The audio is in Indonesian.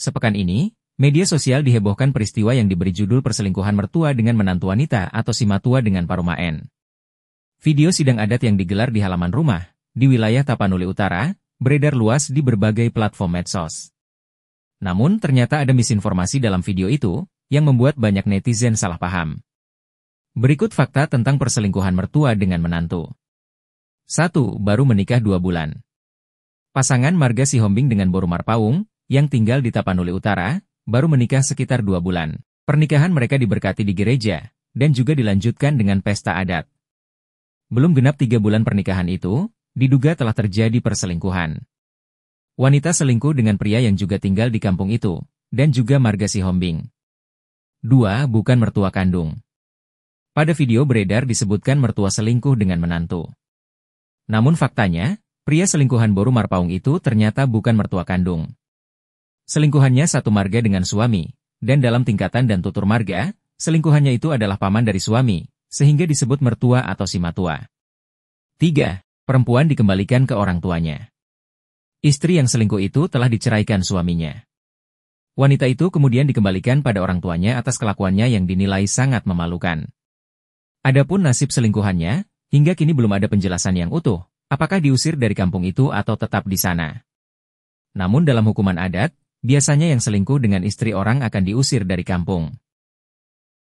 Sepekan ini, media sosial dihebohkan peristiwa yang diberi judul perselingkuhan mertua dengan menantu wanita atau si matua dengan paruma N. Video sidang adat yang digelar di halaman rumah, di wilayah Tapanuli Utara, beredar luas di berbagai platform medsos. Namun ternyata ada misinformasi dalam video itu, yang membuat banyak netizen salah paham. Berikut fakta tentang perselingkuhan mertua dengan menantu. 1. Baru menikah dua bulan. Pasangan Marga Sihombing dengan Borumar Pawung yang tinggal di Tapanuli Utara, baru menikah sekitar dua bulan. Pernikahan mereka diberkati di gereja, dan juga dilanjutkan dengan pesta adat. Belum genap tiga bulan pernikahan itu, diduga telah terjadi perselingkuhan. Wanita selingkuh dengan pria yang juga tinggal di kampung itu, dan juga marga si Hombing. Dua, bukan mertua kandung. Pada video beredar disebutkan mertua selingkuh dengan menantu. Namun faktanya, pria selingkuhan Boru Marpaung itu ternyata bukan mertua kandung. Selingkuhannya satu marga dengan suami, dan dalam tingkatan dan tutur marga, selingkuhannya itu adalah paman dari suami, sehingga disebut mertua atau simatua. 3. Perempuan dikembalikan ke orang tuanya. Istri yang selingkuh itu telah diceraikan suaminya. Wanita itu kemudian dikembalikan pada orang tuanya atas kelakuannya yang dinilai sangat memalukan. Adapun nasib selingkuhannya, hingga kini belum ada penjelasan yang utuh, apakah diusir dari kampung itu atau tetap di sana. Namun dalam hukuman adat, Biasanya yang selingkuh dengan istri orang akan diusir dari kampung.